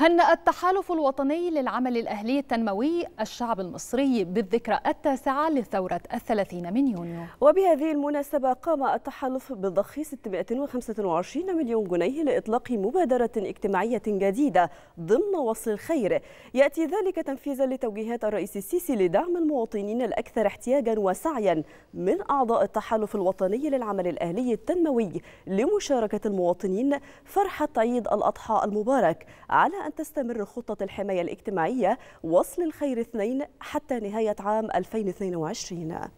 هنأ التحالف الوطني للعمل الأهلي التنموي الشعب المصري بالذكرى التاسعة لثورة الثلاثين من يونيو وبهذه المناسبة قام التحالف بضخ 625 مليون جنيه لإطلاق مبادرة اجتماعية جديدة ضمن وصل الخير يأتي ذلك تنفيذا لتوجيهات الرئيس السيسي لدعم المواطنين الأكثر احتياجا وسعيا من أعضاء التحالف الوطني للعمل الأهلي التنموي لمشاركة المواطنين فرحة عيد الأضحى المبارك على أن تستمر خطة الحماية الاجتماعية وصل الخير اثنين حتى نهاية عام 2022